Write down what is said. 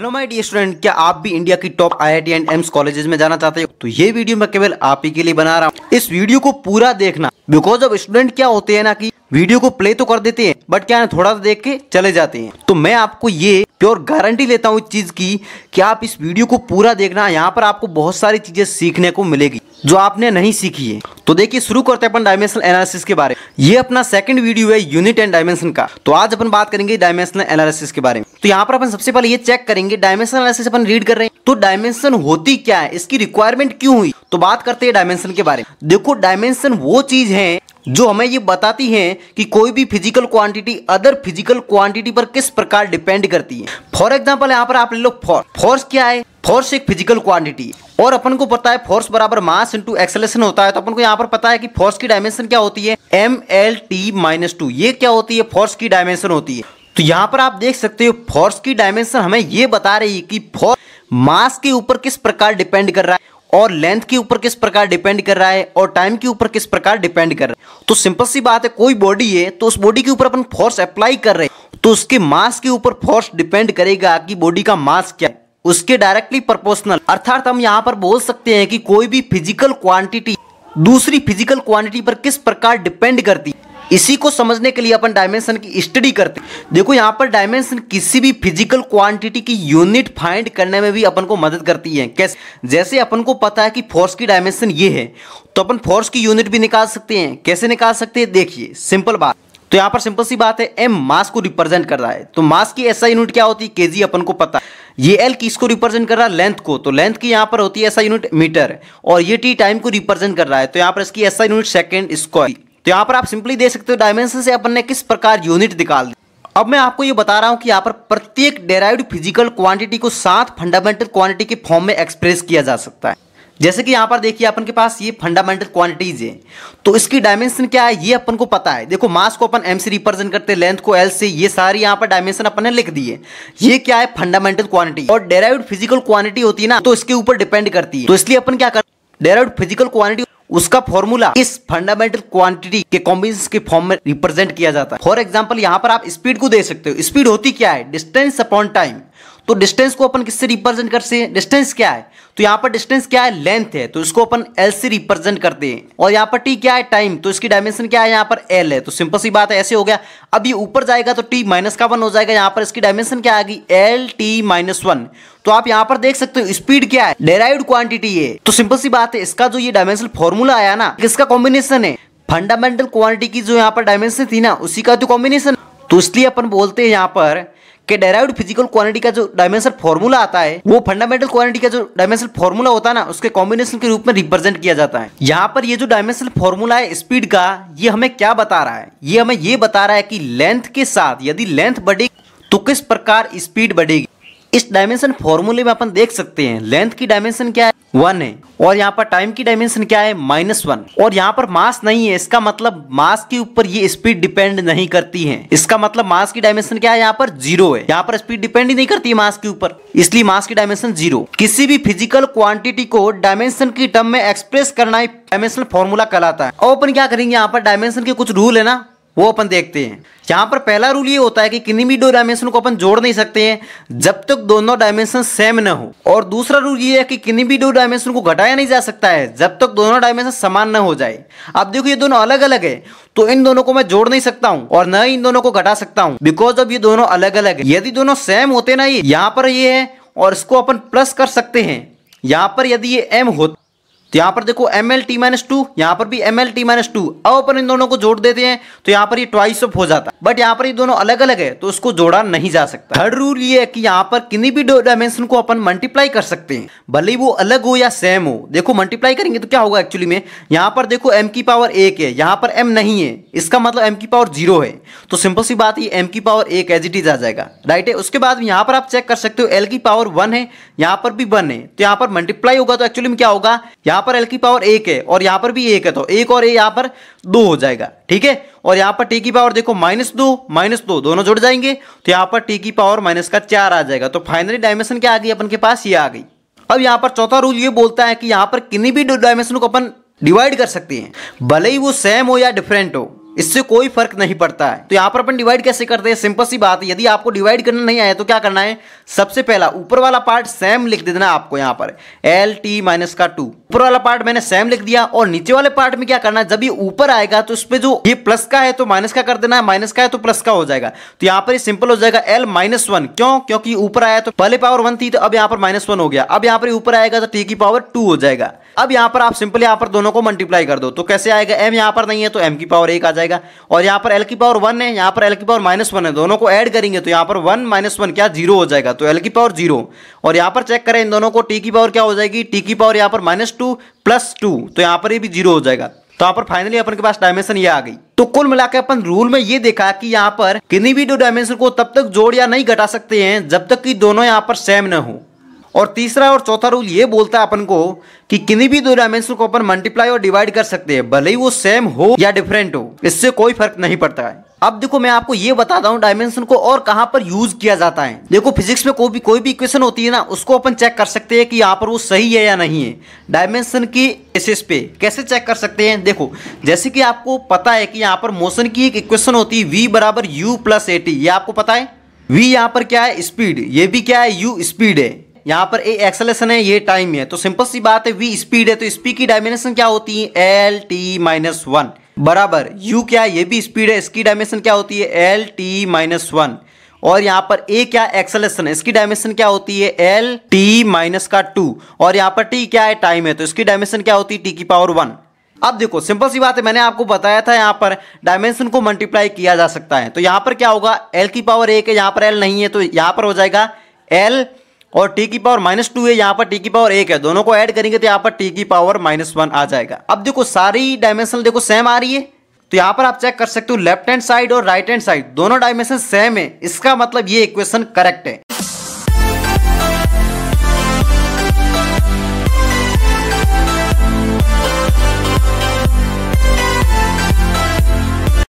hello my dear student क्या आप भी इंडिया की top IIT and AIIMS colleges में जाना चाहते हो तो ये वीडियो मैं केवल आप ही के लिए बना रहा हूँ इस वीडियो को पूरा देखना बिकॉज अब स्टूडेंट क्या होते हैं ना कि वीडियो को प्ले तो कर देते हैं बट क्या है थोड़ा सा देख के चले जाते हैं तो मैं आपको ये प्योर गारंटी लेता हूँ इस चीज़ की कि आप इस वीडियो को पूरा देखना यहाँ पर आपको बहुत सारी चीज़ें सीखने को मिलेगी जो आपने नहीं सीखी है तो देखिए शुरू करते हैं अपन डायमेंशनल एनालिसिस के बारे में ये अपना सेकंड वीडियो है यूनिट एंड डायमेंशन का तो आज अपन बात करेंगे डायमेंशनल एनालिसिस के बारे में तो यहाँ पर अपन सबसे पहले ये चेक करेंगे डायमेंशनल एनालिसिस अपन रीड कर रहे हैं तो डायमेंशन होती क्या है इसकी रिक्वायरमेंट क्यों हुई तो बात करते हैं डायमेंशन के बारे में देखो डायमेंशन वो चीज है जो हमें ये बताती है कि कोई भी physical quantity other physical quantity पर किस प्रकार डिपेंड करती है फॉर एग्जाम्पल यहाँ पर आप ले लो फोर्स फोर्स क्या है फोर्स एक फिजिकल क्वांटिटी और अपन को पता है फोर्स बराबर मास इंटू एक्सलेशन होता है तो अपन को यहाँ पर पता है कि फोर्स की डायमेंशन क्या होती है M L T minus two ये क्या होती है फोर्स की डायमेंशन होती है तो यहाँ पर आप देख सकते हो फोर्स की डायमेंशन हमें ये बता रही है कि फोर्स मास के ऊपर किस प्रकार डिपेंड कर रहा है और लेंथ के ऊपर किस प्रकार डिपेंड कर रहा है और टाइम के ऊपर किस प्रकार डिपेंड कर रहा है तो सिंपल सी बात है कोई बॉडी है तो उस बॉडी के ऊपर अपन फोर्स अप्लाई कर रहे हैं तो उसके मास के ऊपर फोर्स डिपेंड करेगा कि बॉडी का मास क्या उसके डायरेक्टली प्रोपोर्शनल अर्थात हम यहाँ पर बोल सकते हैं कि कोई भी फिजिकल क्वांटिटी दूसरी फिजिकल क्वांटिटी पर किस प्रकार डिपेंड करती इसी को समझने के लिए अपन डायमेंशन की स्टडी करते देखो यहाँ पर डायमेंशन किसी भी फिजिकल क्वांटिटी की यूनिट फाइंड करने में भी अपन को मदद करती है कैसे जैसे अपन को पता है कि फोर्स की डायमेंशन ये है तो अपन फोर्स की यूनिट भी निकाल सकते हैं कैसे निकाल सकते हैं देखिए सिंपल बात तो यहाँ पर सिंपल सी बात है एम मास को रिप्रेजेंट कर रहा है तो मास की ऐसा यूनिट क्या होती है के अपन को पता है ये एल किसको रिप्रेजेंट कर रहा है लेंथ को तो लेंथ की यहाँ पर होती है ऐसा यूनिट मीटर और ये टी टाइम को रिप्रेजेंट कर रहा है तो यहाँ पर इसकी ऐसा यूनिट सेकेंड स्क्वायर तो यहाँ पर आप सिंपली देख सकते हो डायमेंशन से अपन ने किस प्रकार यूनिट निकाल दी अब मैं आपको ये बता रहा हूँ कि यहाँ पर प्रत्येक डेराइव फिजिकल क्वांटिटी को सात फंडामेंटल क्वांटिटी के फॉर्म में एक्सप्रेस किया जा सकता है जैसे कि यहाँ पर देखिए अपन के पास ये फंडामेंटल क्वांटिटीज है तो इसकी डायमेंशन क्या है ये अपन को पता है देखो मास को अपन एम से रिप्रेजेंट करते हैं लेंथ को एल से ये सारी यहाँ पर डायमेंशन अपन ने लिख दी है ये क्या है फंडामेंटल क्वांटिटी और डेराइव फिजिकल क्वांटिटी होती है ना तो इसके ऊपर डिपेंड करती है तो इसलिए अपन क्या कर डेराइव फिजिकल क्वांटिटी उसका फॉर्मूला इस फंडामेंटल क्वांटिटी के कॉम्बिनेशन के फॉर्म में रिप्रेजेंट किया जाता है फॉर एग्जाम्पल यहाँ पर आप स्पीड को दे सकते हो स्पीड होती क्या है डिस्टेंस अपॉन टाइम तो डिस्टेंस को अपन किससे रिप्रेजेंट करते हैं डिस्टेंस क्या है तो यहाँ पर डिस्टेंस क्या है लेंथ है तो इसको अपन एल से रिप्रेजेंट करते हैं और यहाँ पर टी क्या है टाइम तो इसकी डायमेंशन क्या है यहाँ पर एल है तो सिंपल सी बात है ऐसे हो गया अब ये ऊपर जाएगा तो टी माइनस का वन हो जाएगा यहाँ पर इसकी डायमेंशन क्या आएगी एल टी माइनस वन तो आप यहाँ पर देख सकते हो स्पीड क्या है डेराइव्ड क्वांटिटी है तो सिंपल सी बात है इसका जो ये डायमेंशन फॉर्मूला आया ना इसका कॉम्बिनेशन है फंडामेंटल क्वांटिटी की जो यहाँ पर डायमेंशन थी ना उसी का तो कॉम्बिनेशन तो इसलिए अपन बोलते हैं यहाँ पर कि डेराइव्ड फिजिकल क्वांटिटी का जो डायमेंशन फॉर्मूला आता है वो फंडामेंटल क्वांटिटी का जो डायमेंशन फॉर्मूला होता है ना उसके कॉम्बिनेशन के रूप में रिप्रेजेंट किया जाता है यहाँ पर ये जो डायमेंशन फॉर्मूला है स्पीड का ये हमें क्या बता रहा है ये हमें ये बता रहा है कि लेंथ के साथ यदि लेंथ बढ़ेगी तो किस प्रकार स्पीड बढ़ेगी इस डायमेंशन फॉर्मूले में अपन देख सकते हैं लेंथ की डायमेंशन क्या है वन है और यहाँ पर टाइम की डायमेंशन क्या है माइनस वन और यहाँ पर मास नहीं है इसका मतलब मास के ऊपर ये स्पीड डिपेंड नहीं करती है इसका मतलब मास की डायमेंशन क्या है यहाँ पर जीरो है यहाँ पर स्पीड डिपेंड ही नहीं करती है मास के ऊपर इसलिए मास की डायमेंशन जीरो किसी भी फिजिकल क्वांटिटी को डायमेंशन की टर्म में एक्सप्रेस करना ही डायमेंशन फॉर्मूला कहलाता है और अपन क्या करेंगे यहाँ पर डायमेंशन के कुछ रूल है ना वो अपन देखते हैं यहाँ पर पहला रूल ये होता है कि किन्हीं भी दो डायमेंशन को अपन जोड़ नहीं सकते हैं जब तक दोनों डायमेंशन सेम ना हो और दूसरा रूल ये है कि किन्हीं भी दो डायमेंशन को घटाया नहीं जा सकता है जब तक दोनों डायमेंशन समान ना हो जाए अब देखो ये दोनों अलग अलग है तो इन दोनों को मैं जोड़ नहीं सकता हूँ और न इन दोनों को घटा सकता हूँ बिकॉज अब ये दोनों अलग अलग है यदि दोनों सेम होते ना ये यहाँ पर ये है और इसको अपन प्लस कर सकते हैं यहाँ पर यदि ये एम होता तो यहां पर देखो M L T minus two यहां पर भी M L T minus two अब अपन इन दोनों को जोड़ देते हैं तो यहां पर ये ट्वाइस ऑफ हो जाता है बट यहां पर ये दोनों अलग अलग है तो उसको जोड़ा नहीं जा सकता थर्ड रूल ये है कि यहां पर किन्हीं भी डायमेंशन को अपन मल्टीप्लाई कर सकते हैं भले वो अलग हो या सेम हो देखो मल्टीप्लाई करेंगे तो क्या होगा एक्चुअली में यहां पर देखो एम की पावर एक है यहां पर एम नहीं है इसका मतलब एम की पावर जीरो है तो सिंपल सी बात एम की पावर एक एज इट इज आ जाएगा राइट है उसके बाद यहां पर आप चेक कर सकते हो एल की पावर वन है यहां पर भी वन है तो यहां पर मल्टीप्लाई होगा तो एक्चुअली में क्या होगा यहां यहां पर एल की पावर एक है और यहां पर भी एक है तो एक और ए यहां पर दो हो जाएगा ठीक है और यहां पर टी की पावर देखो माइनस दो माइनस दो दोनों जुड़ जाएंगे तो यहां पर टी की पावर माइनस का चार आ जाएगा तो फाइनली डायमेंशन क्या आ गई अपन के पास ये आ गई अब यहां पर चौथा रूल ये बोलता है कि यहां पर किन्नी भी डायमेंशन को अपन डिवाइड कर सकते हैं भले ही वो सेम हो या डिफरेंट हो इससे कोई फर्क नहीं पड़ता है तो यहां पर अपन डिवाइड कैसे करते हैं सिंपल सी बात है यदि आपको डिवाइड करना नहीं आया तो क्या करना है सबसे पहला ऊपर वाला पार्ट सेम लिख दे देना आपको यहां पर एल टी माइनस का टू ऊपर वाला पार्ट मैंने सेम लिख दिया और नीचे वाले पार्ट में क्या करना है जब ये ऊपर आएगा तो इस पर जो ये प्लस का है तो माइनस का कर देना है माइनस का है तो प्लस का हो जाएगा तो यहां पर सिंपल हो जाएगा एल माइनस वन क्यों क्योंकि ऊपर आया तो पहले पावर वन थी तो अब यहां पर माइनस वन हो गया अब यहां पर ऊपर आएगा तो टी की पावर टू हो जाएगा अब यहां पर आप सिंपल यहां पर दोनों को मल्टीप्लाई कर दो तो कैसे आएगा एम यहां पर नहीं है तो एम की पावर एक आ जाएगा जाएगा और यहाँ पर एल की पावर वन है यहाँ पर एल की पावर माइनस वन है दोनों को ऐड करेंगे तो यहाँ पर वन माइनस वन क्या जीरो हो जाएगा तो एल की पावर जीरो और यहाँ पर चेक करें इन दोनों को टी की पावर क्या हो जाएगी टी की पावर यहाँ पर माइनस टू प्लस टू तो यहाँ पर ये भी जीरो हो जाएगा तो यहाँ पर फाइनली अपन के पास डायमेंशन ये आ गई तो कुल मिलाकर अपन रूल में ये देखा कि यहाँ पर किन्हीं भी दो डायमेंशन को तब तक जोड़ या नहीं घटा सकते हैं जब तक कि दोनों यहाँ पर सेम न हो और तीसरा और चौथा रूल ये बोलता है अपन को कि किन्हीं भी दो डायमेंशन को अपन मल्टीप्लाई और डिवाइड कर सकते हैं भले ही वो सेम हो या डिफरेंट हो इससे कोई फर्क नहीं पड़ता है अब देखो मैं आपको ये बताता हूँ डायमेंशन को और कहाँ पर यूज किया जाता है देखो फिजिक्स में कोई भी कोई भी इक्वेशन होती है ना उसको अपन चेक कर सकते हैं कि यहाँ पर वो सही है या नहीं है डायमेंशन की एसेस पे कैसे चेक कर सकते हैं देखो जैसे कि आपको पता है कि यहाँ पर मोशन की एक इक्वेशन होती है वी बराबर यू प्लस ए टी ये आपको पता है वी यहाँ पर क्या है स्पीड ये भी क्या है यू स्पीड है यहाँ पर ए एक्सलेशन है ये टाइम है तो सिंपल सी बात है वी स्पीड है तो स्पीड की डायमेंशन क्या होती है एल टी माइनस वन बराबर यू क्या है ये भी स्पीड है इसकी डायमेंशन क्या होती है एल टी माइनस वन और यहाँ पर ए क्या एक्सलेशन है इसकी डायमेंशन क्या होती है एल टी माइनस का टू और यहाँ पर टी क्या है टाइम है तो इसकी डायमेंशन क्या होती है टी की पावर वन अब देखो सिंपल सी बात है मैंने आपको बताया था यहाँ पर डायमेंशन को मल्टीप्लाई किया जा सकता है तो यहाँ पर क्या होगा एल की पावर एक है यहाँ पर एल नहीं है तो यहाँ पर हो जाएगा एल और टी की पावर माइनस टू है यहाँ पर टी की पावर एक है दोनों को ऐड करेंगे तो यहाँ पर टी की पावर माइनस वन आ जाएगा अब देखो सारी डायमेंशन देखो सेम आ रही है तो यहाँ पर आप चेक कर सकते हो लेफ्ट हैंड साइड और राइट हैंड साइड दोनों डायमेंशन सेम है इसका मतलब ये इक्वेशन करेक्ट है